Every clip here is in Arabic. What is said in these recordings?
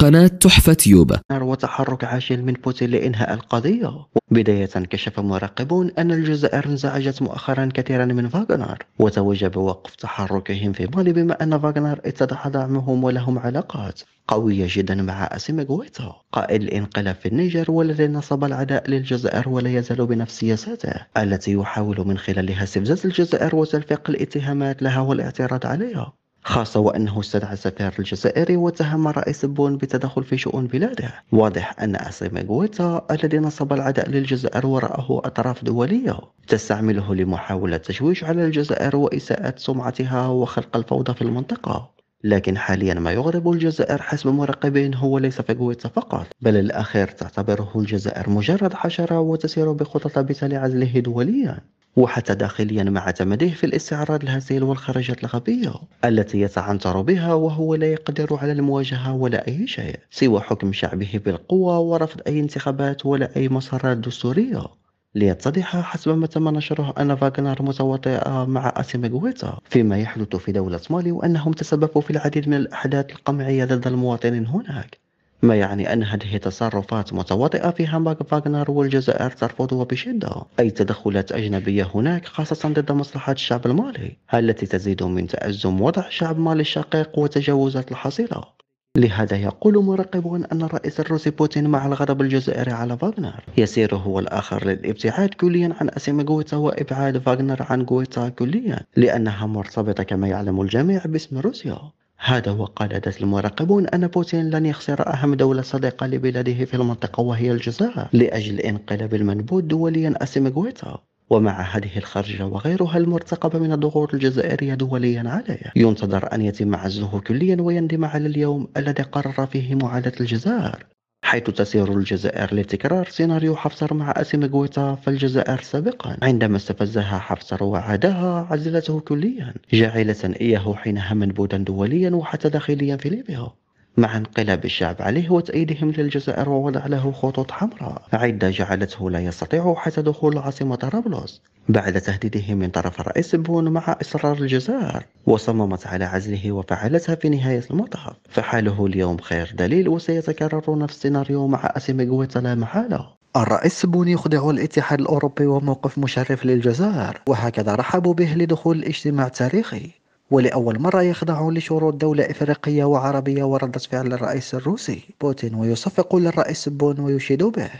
قناة تحفة يوبا وتحرك تحرك عاجل من بوتين لإنهاء القضية بداية كشف مراقبون أن الجزائر انزعجت مؤخرا كثيرا من فاغنر وتوجب وقف تحركهم في مالي بما أن فاغنر اتضح دعمهم ولهم علاقات قوية جدا مع أسيم غويتا قائد الانقلاب في النيجر والذي نصب العداء للجزائر ولا يزال بنفس سياساته التي يحاول من خلالها استفزاز الجزائر وتلفيق الاتهامات لها والاعتراض عليها خاصة وأنه استدعى السفير الجزائري واتهم رئيس بون بالتدخل في شؤون بلاده واضح أن أسامة غويتا الذي نصب العداء للجزائر وراءه أطراف دولية تستعمله لمحاولة تشويش على الجزائر وإساءة سمعتها وخلق الفوضى في المنطقة لكن حاليا ما يغرب الجزائر حسب مراقبين هو ليس فيغويتا فقط بل الأخير تعتبره الجزائر مجرد حشرة وتسير بخطط بتل عزله دوليا وحتى داخليا مع تمده في الاستعراض الهزيل والخرجات الغبية التي يتعنتر بها وهو لا يقدر على المواجهة ولا أي شيء سوى حكم شعبه بالقوة ورفض أي انتخابات ولا أي مسارات دستورية ليتضح حسب ما تم نشره أن فاغنر متواطئة مع غويتا فيما يحدث في دولة مالي وأنهم تسببوا في العديد من الأحداث القمعية ضد المواطنين هناك ما يعني أن هذه التصرفات متواطئة في هامبورغ فاغنر والجزائر ترفضها بشدة أي تدخلات أجنبية هناك خاصة ضد مصلحة الشعب المالي التي تزيد من تأزم وضع الشعب المالي الشقيق وتجاوزات الحصيلة لهذا يقول مراقبون أن الرئيس الروسي بوتين مع الغضب الجزائري على فاغنر يسير هو الآخر للابتعاد كليا عن اسم غويتا وإبعاد فاغنر عن غويتا كليا لأنها مرتبطة كما يعلم الجميع باسم روسيا هذا وقال قالت المراقبون أن بوتين لن يخسر أهم دولة صديقة لبلاده في المنطقة وهي الجزائر لأجل انقلاب المنبوذ دوليا أسيم ومع هذه الخرجة وغيرها المرتقبة من الضغوط الجزائرية دوليا عليه ينتظر أن يتم عزله كليا ويندم على اليوم الذي قرر فيه معاداة الجزائر حيث تسير الجزائر لتكرار سيناريو حفصر مع أسيم غويتا فالجزائر سابقا عندما استفزها حفصر وعادها عزلته كليا جاعلة إياه حينها منبوذا دوليا وحتى داخليا في ليبيا مع انقلاب الشعب عليه وتأييدهم للجزائر ووضع له خطوط حمراء عدة جعلته لا يستطيع حتى دخول عاصمة طرابلس بعد تهديده من طرف رئيس بون مع إصرار الجزائر وصممت على عزله وفعلتها في نهاية المطاف فحاله اليوم خير دليل وسيتكرر نفس السيناريو مع أسيميغويتا لا محالة الرئيس بون يخضع الاتحاد الأوروبي وموقف مشرف للجزائر وهكذا رحبوا به لدخول الاجتماع التاريخي ولأول مرة يخضع لشروط دولة إفريقية وعربية وردة فعل الرئيس الروسي بوتين ويصفق للرئيس بون ويشيد به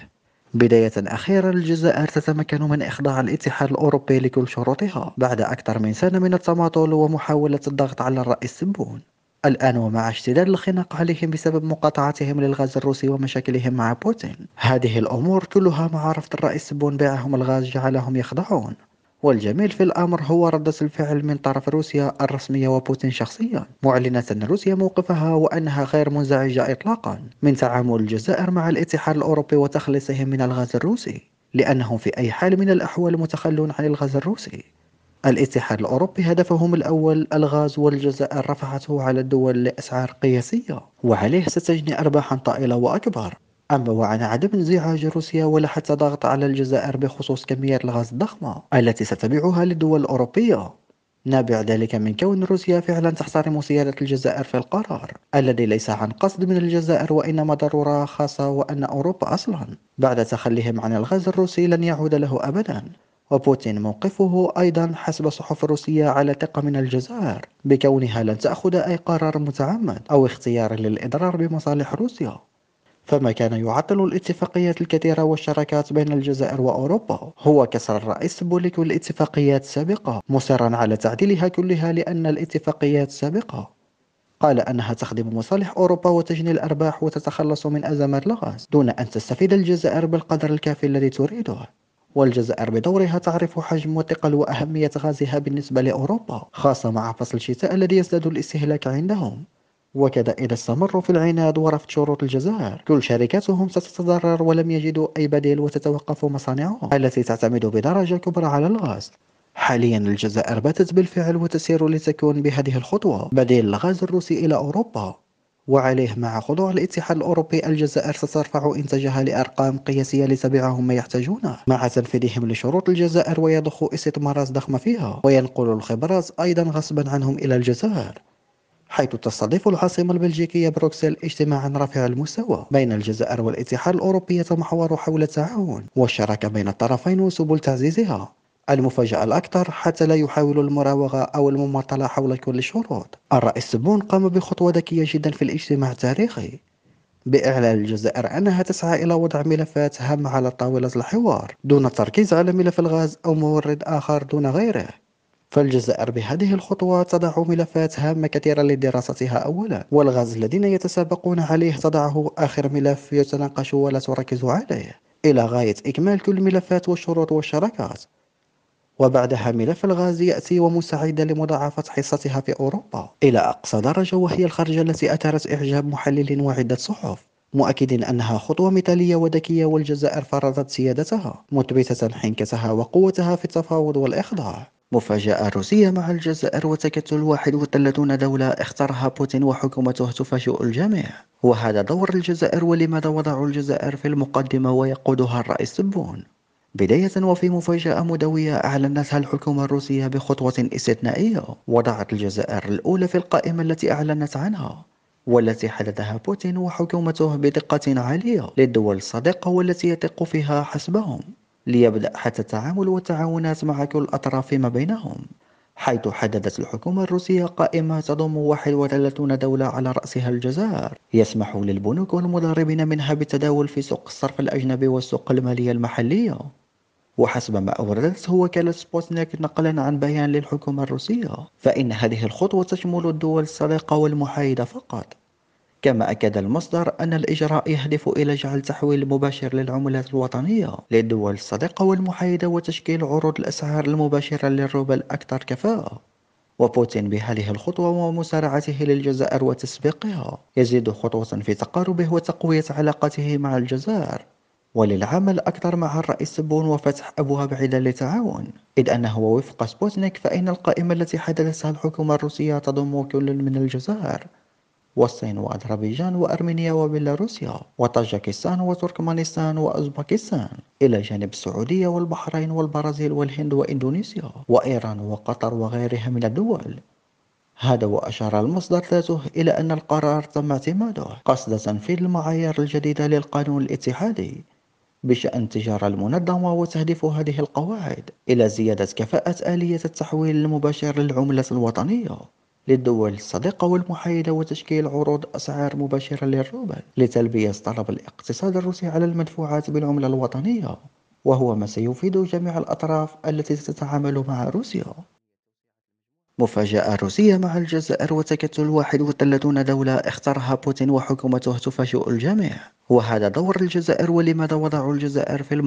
بداية أخيرا الجزائر تتمكن من إخضاع الاتحاد الأوروبي لكل شروطها بعد أكثر من سنة من التماطل ومحاولة الضغط على الرئيس بون الآن ومع اشتداد الخناق عليهم بسبب مقاطعتهم للغاز الروسي ومشاكلهم مع بوتين هذه الأمور كلها مع رفض الرئيس بون بيعهم الغاز جعلهم يخضعون والجميل في الأمر هو ردة الفعل من طرف روسيا الرسمية وبوتين شخصيا معلنة أن روسيا موقفها وأنها غير منزعجة إطلاقا من تعامل الجزائر مع الاتحاد الأوروبي وتخليصهم من الغاز الروسي لأنهم في أي حال من الأحوال متخلون عن الغاز الروسي الاتحاد الأوروبي هدفهم الأول الغاز والجزائر رفعته على الدول لأسعار قياسية وعليه ستجني أرباحا طائلة وأكبر أما وعن عدم انزعاج روسيا ولا حتى ضغط على الجزائر بخصوص كميات الغاز الضخمة التي ستبيعها للدول الأوروبية نابع ذلك من كون روسيا فعلا تحترم سيادة الجزائر في القرار الذي ليس عن قصد من الجزائر وإنما ضرورة خاصة وأن أوروبا أصلا بعد تخليهم عن الغاز الروسي لن يعود له أبدا وبوتين موقفه أيضا حسب الصحف الروسية على ثقة من الجزائر بكونها لن تأخذ أي قرار متعمد أو اختيار للإضرار بمصالح روسيا فما كان يعطل الاتفاقيات الكثيرة والشراكات بين الجزائر وأوروبا هو كسر الرئيس بوليك الاتفاقيات السابقة مصرا على تعديلها كلها لأن الاتفاقيات السابقة قال أنها تخدم مصالح أوروبا وتجني الأرباح وتتخلص من أزمات الغاز دون أن تستفيد الجزائر بالقدر الكافي الذي تريده والجزائر بدورها تعرف حجم وثقل وأهمية غازها بالنسبة لأوروبا خاصة مع فصل الشتاء الذي يزداد الاستهلاك عندهم وكذا إذا استمروا في العناد ورفض شروط الجزائر كل شركاتهم ستتضرر ولم يجدوا أي بديل وتتوقف مصانعهم التي تعتمد بدرجة كبرى على الغاز حاليا الجزائر باتت بالفعل وتسير لتكون بهذه الخطوة بديل الغاز الروسي إلى أوروبا وعليه مع خضوع الاتحاد الأوروبي الجزائر سترفع إنتاجها لأرقام قياسية لتبعهم ما يحتاجونه مع تنفيذهم لشروط الجزائر ويضخ استثمارات ضخمة فيها وينقل الخبرات أيضا غصبا عنهم إلى الجزائر حيث تستضيف العاصمة البلجيكية بروكسل اجتماعا رفيع المستوى بين الجزائر والاتحاد الأوروبي يتمحور حول التعاون والشراكة بين الطرفين وسبل تعزيزها المفاجأة الأكثر حتى لا يحاول المراوغة أو المماطلة حول كل الشروط الرئيس بون قام بخطوة ذكية جدا في الاجتماع التاريخي بإعلان الجزائر أنها تسعى إلى وضع ملفات هامة على طاولة الحوار دون التركيز على ملف الغاز أو مورد آخر دون غيره فالجزائر بهذه الخطوة تضع ملفات هامة كثيرة لدراستها أولا والغاز الذين يتسابقون عليه تضعه آخر ملف يتناقش ولا تركز عليه إلى غاية إكمال كل الملفات والشروط والشراكات وبعدها ملف الغاز يأتي ومساعدة لمضاعفة حصتها في أوروبا إلى أقصى درجة وهي الخرجة التي أثارت إعجاب محلل وعدة صحف مؤكد أنها خطوة مثالية وذكية والجزائر فرضت سيادتها مثبتة حنكتها وقوتها في التفاوض والإخضاع مفاجأة روسية مع الجزائر وتكتل 31 دولة اختارها بوتين وحكومته تفاجئ الجميع وهذا دور الجزائر ولماذا وضعوا الجزائر في المقدمة ويقودها الرئيس تبون بداية وفي مفاجأة مدوية أعلنتها الحكومة الروسية بخطوة استثنائية وضعت الجزائر الأولى في القائمة التي أعلنت عنها والتي حددها بوتين وحكومته بدقة عالية للدول الصديقة والتي يثق فيها حسبهم ليبدأ حتى التعامل والتعاونات مع كل الأطراف فيما بينهم حيث حددت الحكومة الروسية قائمة تضم 31 دولة على رأسها الجزائر يسمح للبنوك والمضاربين منها بالتداول في سوق الصرف الأجنبي والسوق المالية المحلية وحسب ما أوردته وكالة سبوتنيك نقلا عن بيان للحكومة الروسية فإن هذه الخطوة تشمل الدول الصديقة والمحايدة فقط كما أكد المصدر أن الإجراء يهدف إلى جعل تحويل مباشر للعملات الوطنية للدول الصديقة والمحايدة وتشكيل عروض الأسعار المباشرة للروبل أكثر كفاءة وبوتين بهذه الخطوة ومسارعته للجزائر وتسبيقها يزيد خطوة في تقاربه وتقوية علاقته مع الجزائر وللعمل أكثر مع الرئيس بون وفتح أبواب عدة للتعاون إذ أنه وفق سبوتنيك فإن القائمة التي حددتها الحكومة الروسية تضم كل من الجزائر والصين وأذربيجان وأرمينيا وبيلاروسيا وطاجكستان وتركمانستان وأوزبكستان إلى جانب السعودية والبحرين والبرازيل والهند وإندونيسيا وإيران وقطر وغيرها من الدول هذا وأشار المصدر ذاته إلى أن القرار تم اعتماده قصد تنفيذ المعايير الجديدة للقانون الاتحادي بشأن التجارة المنظمة وتهدف هذه القواعد إلى زيادة كفاءة آلية التحويل المباشر للعملة الوطنية للدول الصديقة والمحايدة وتشكيل عروض أسعار مباشرة للروبل لتلبية طلب الاقتصاد الروسي على المدفوعات بالعملة الوطنية وهو ما سيفيد جميع الأطراف التي تتعامل مع روسيا مفاجأة روسية مع الجزائر وتكتل 31 دولة اختارها بوتين وحكومته تفاجئ الجميع وهذا دور الجزائر ولماذا وضعوا الجزائر في الم...